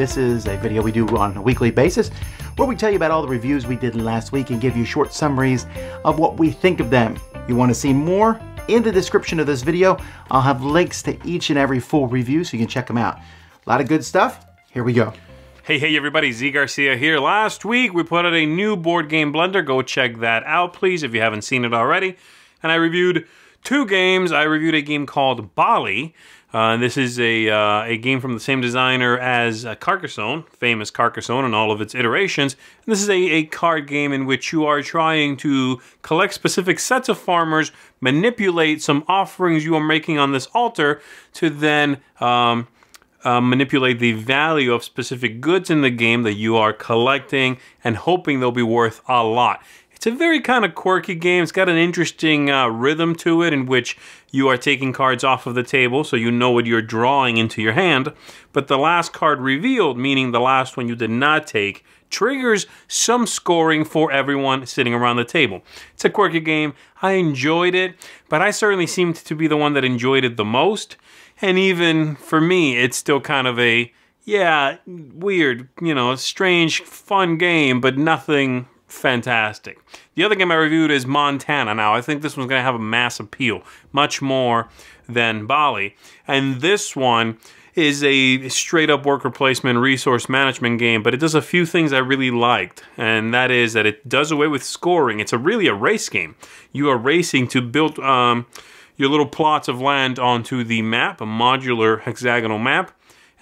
This is a video we do on a weekly basis where we tell you about all the reviews we did last week and give you short summaries of what we think of them. You want to see more? In the description of this video, I'll have links to each and every full review so you can check them out. A lot of good stuff. Here we go. Hey, hey everybody, Z Garcia here. Last week we put out a new board game blender. Go check that out, please, if you haven't seen it already. And I reviewed two games. I reviewed a game called Bali. Uh, this is a, uh, a game from the same designer as uh, Carcassonne, famous Carcassonne and all of its iterations. And this is a, a card game in which you are trying to collect specific sets of farmers, manipulate some offerings you are making on this altar to then um, uh, manipulate the value of specific goods in the game that you are collecting and hoping they'll be worth a lot. It's a very kind of quirky game. It's got an interesting uh, rhythm to it in which you are taking cards off of the table so you know what you're drawing into your hand. But the last card revealed, meaning the last one you did not take, triggers some scoring for everyone sitting around the table. It's a quirky game. I enjoyed it, but I certainly seemed to be the one that enjoyed it the most. And even for me, it's still kind of a, yeah, weird, you know, strange, fun game, but nothing fantastic. The other game I reviewed is Montana. Now, I think this one's going to have a mass appeal, much more than Bali. And this one is a straight up worker placement resource management game, but it does a few things I really liked, and that is that it does away with scoring. It's a really a race game. You are racing to build um, your little plots of land onto the map, a modular hexagonal map,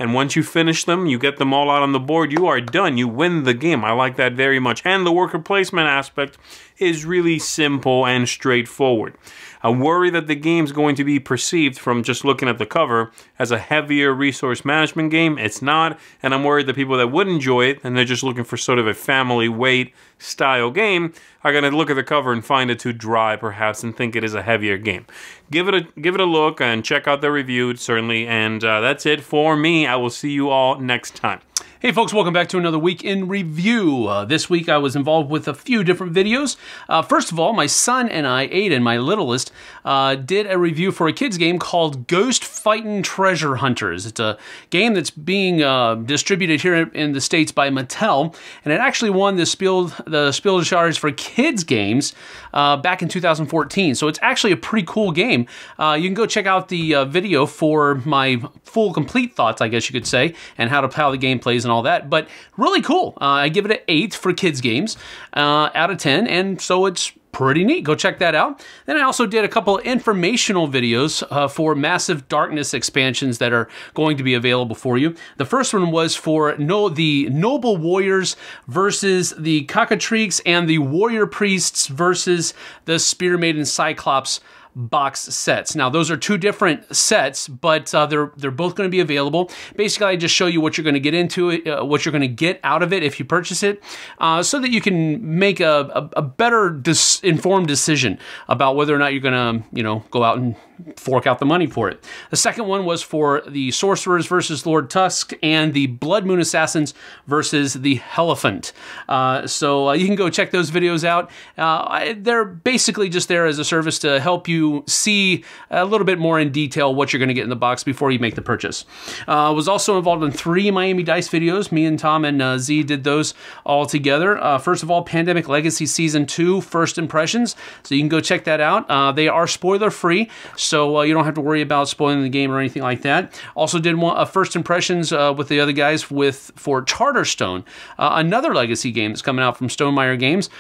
and once you finish them, you get them all out on the board, you are done. You win the game. I like that very much. And the worker placement aspect is really simple and straightforward. I worry that the game's going to be perceived from just looking at the cover as a heavier resource management game. It's not, and I'm worried that people that would enjoy it and they're just looking for sort of a family weight style game are going to look at the cover and find it too dry perhaps and think it is a heavier game. Give it a give it a look and check out the review certainly and uh, that's it for me. I will see you all next time. Hey folks, welcome back to another week in review. Uh, this week I was involved with a few different videos. Uh, first of all, my son and I, Aiden, my littlest, uh, did a review for a kids game called Ghost Fightin' Treasure Hunters. It's a game that's being uh, distributed here in the States by Mattel, and it actually won the Spiel, the Spiel des Jahres for Kids games uh, back in 2014. So it's actually a pretty cool game. Uh, you can go check out the video for my full complete thoughts, I guess you could say, and how to play the game plays and all that. But really cool. Uh, I give it an eight for kids games uh, out of ten, and so it's pretty neat. Go check that out. Then I also did a couple informational videos uh, for massive darkness expansions that are going to be available for you. The first one was for no the noble warriors versus the cockatrix and the warrior priests versus the spear maiden cyclops box sets. Now, those are two different sets, but uh, they're they're both going to be available. Basically, I just show you what you're going to get into it, uh, what you're going to get out of it if you purchase it, uh, so that you can make a, a, a better informed decision about whether or not you're going to, you know, go out and fork out the money for it. The second one was for the Sorcerers versus Lord Tusk and the Blood Moon Assassins versus the Helephant. Uh, so uh, you can go check those videos out. Uh, they're basically just there as a service to help you see a little bit more in detail what you're going to get in the box before you make the purchase. I uh, was also involved in three Miami Dice videos. Me and Tom and uh, Z did those all together. Uh, first of all, Pandemic Legacy Season 2 First Impressions. So you can go check that out. they are spoiler free so uh, you don't have to worry about spoiling the game or anything like that. Also, did one, uh, first impressions uh, with the other guys with for Charterstone, uh, another legacy game that's coming out from Stonemeyer Games.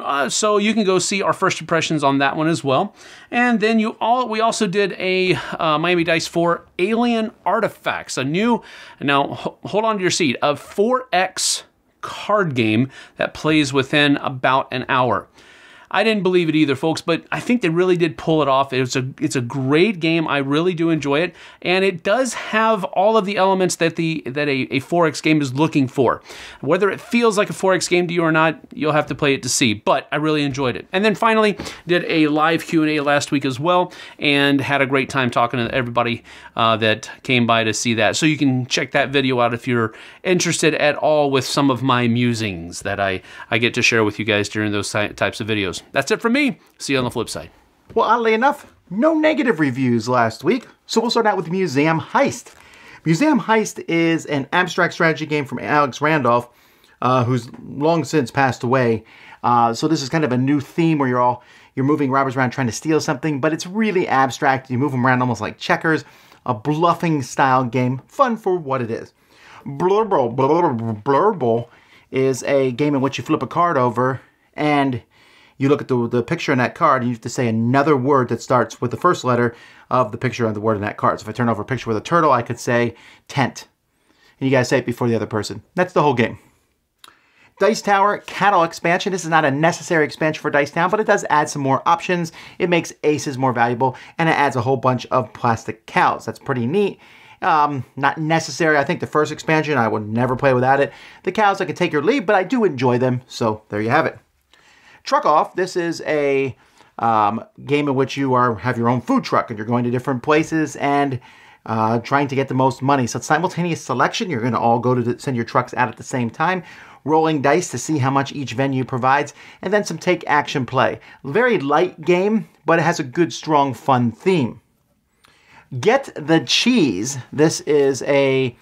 Uh, so you can go see our first impressions on that one as well. And then you all we also did a Miami Dice for Alien Artifacts, a new now hold on to your seat a 4x card game that plays within about an hour. I didn't believe it either, folks, but I think they really did pull it off. It's a it's a great game. I really do enjoy it, and it does have all of the elements that the that a, a 4X game is looking for. Whether it feels like a 4X game to you or not, you'll have to play it to see. But I really enjoyed it. And then finally, did a live Q&A last week as well, and had a great time talking to everybody uh, that came by to see that. So you can check that video out if you're interested at all with some of my musings that I I get to share with you guys during those types of videos. That's it from me. See you on the flip side. Well, oddly enough, no negative reviews last week. So we'll start out with Museum Heist. Museum Heist is an abstract strategy game from Alex Randolph, uh, who's long since passed away. Uh, so this is kind of a new theme where you're all you're moving robbers around trying to steal something, but it's really abstract. You move them around almost like checkers, a bluffing style game, fun for what it is. Blurble, blurble, blurble is a game in which you flip a card over and you look at the, the picture on that card, and you have to say another word that starts with the first letter of the picture and the word on that card. So if I turn over a picture with a turtle, I could say tent. And you gotta say it before the other person. That's the whole game. Dice Tower Cattle expansion. This is not a necessary expansion for Dice Tower, but it does add some more options. It makes aces more valuable, and it adds a whole bunch of plastic cows. That's pretty neat. Um, not necessary. I think the first expansion, I would never play without it. The cows, I could take your leave, but I do enjoy them, so there you have it. Truck Off, this is a um, game in which you are have your own food truck and you're going to different places and uh, trying to get the most money. So it's simultaneous selection. You're going to all go to the, send your trucks out at the same time, rolling dice to see how much each venue provides, and then some take action play. Very light game, but it has a good, strong, fun theme. Get the Cheese. This is a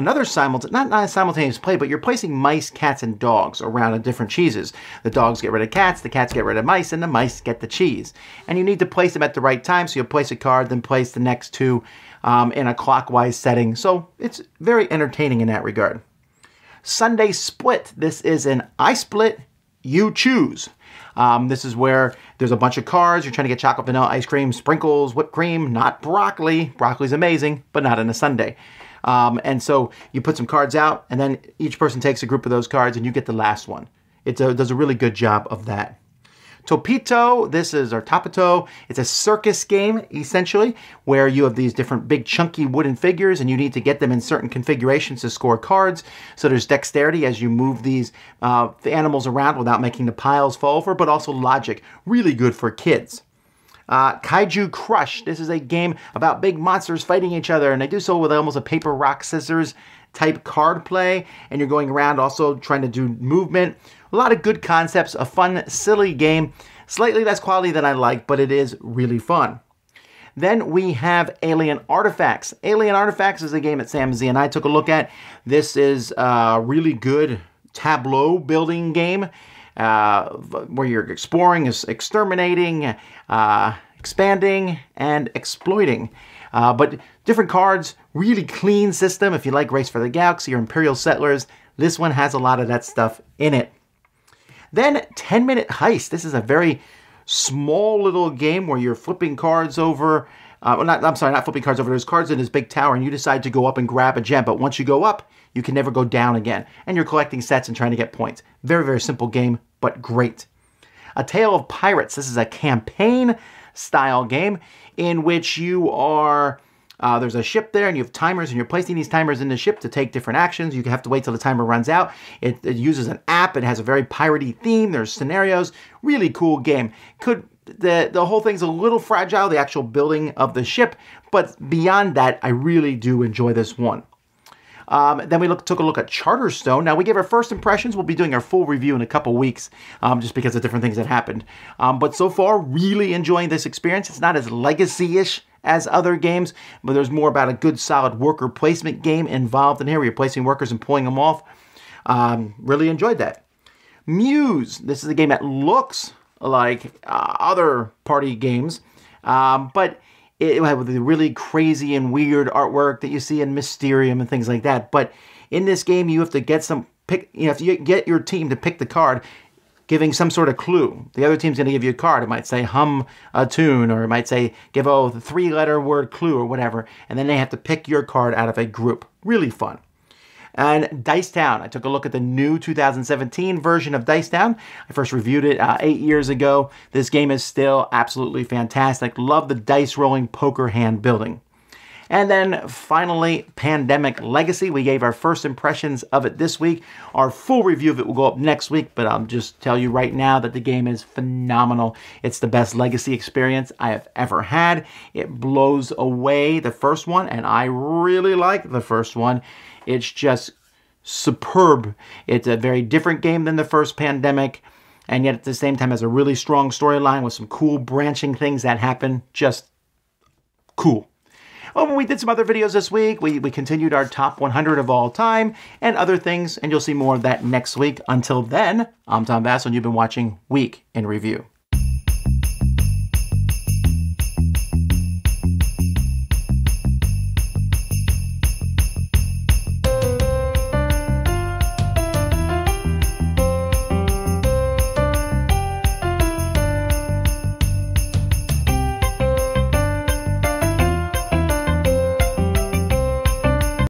another simultaneous, not, not simultaneous play, but you're placing mice, cats, and dogs around different cheeses. The dogs get rid of cats, the cats get rid of mice, and the mice get the cheese. And you need to place them at the right time, so you'll place a card, then place the next two um, in a clockwise setting. So it's very entertaining in that regard. Sunday Split. This is an I split, you choose. Um, this is where there's a bunch of cards. You're trying to get chocolate, vanilla, ice cream, sprinkles, whipped cream, not broccoli. Broccoli's amazing, but not on a Sunday. Um, and so you put some cards out, and then each person takes a group of those cards, and you get the last one. It uh, does a really good job of that. Topito, this is our Tapito. It's a circus game, essentially, where you have these different big chunky wooden figures and you need to get them in certain configurations to score cards. So there's dexterity as you move these uh, animals around without making the piles fall over, but also logic. Really good for kids. Uh, Kaiju Crush. This is a game about big monsters fighting each other, and they do so with almost a paper, rock, scissors type card play, and you're going around also trying to do movement. A lot of good concepts, a fun, silly game. Slightly less quality than I like, but it is really fun. Then we have Alien Artifacts. Alien Artifacts is a game that Sam Z and I took a look at. This is a really good tableau building game. Uh, where you're exploring is exterminating, uh, expanding, and exploiting. Uh, but different cards, really clean system. If you like Race for the Galaxy or Imperial Settlers, this one has a lot of that stuff in it. Then 10 Minute Heist. This is a very small little game where you're flipping cards over uh, not, I'm sorry, not flipping cards over. There's cards in this big tower, and you decide to go up and grab a gem. But once you go up, you can never go down again. And you're collecting sets and trying to get points. Very, very simple game, but great. A Tale of Pirates. This is a campaign style game in which you are. Uh, there's a ship there, and you have timers, and you're placing these timers in the ship to take different actions. You have to wait till the timer runs out. It, it uses an app. It has a very piratey theme. There's scenarios. Really cool game. Could the, the whole thing's a little fragile, the actual building of the ship, but beyond that, I really do enjoy this one. Um, then we look, took a look at Charterstone. Now, we gave our first impressions. We'll be doing our full review in a couple weeks um, just because of different things that happened. Um, but so far, really enjoying this experience. It's not as legacy ish as other games, but there's more about a good, solid worker placement game involved in here. you're placing workers and pulling them off. Um, really enjoyed that. Muse. This is a game that looks like uh, other party games. Um, but it had the really crazy and weird artwork that you see in Mysterium and things like that. But in this game, you have to get some pick. You know, if you get your team to pick the card, giving some sort of clue. The other team's going to give you a card. It might say hum a tune, or it might say give oh three-letter word clue or whatever, and then they have to pick your card out of a group. Really fun. And Dice Town, I took a look at the new 2017 version of Dice Town. I first reviewed it uh, eight years ago. This game is still absolutely fantastic. Love the dice rolling poker hand building. And then finally, Pandemic Legacy. We gave our first impressions of it this week. Our full review of it will go up next week, but I'll just tell you right now that the game is phenomenal. It's the best Legacy experience I have ever had. It blows away the first one, and I really like the first one. It's just superb. It's a very different game than the first Pandemic, and yet at the same time has a really strong storyline with some cool branching things that happen. Just cool. Oh, well, we did some other videos this week. We, we continued our top 100 of all time and other things, and you'll see more of that next week. Until then, I'm Tom Bass, and you've been watching Week in Review.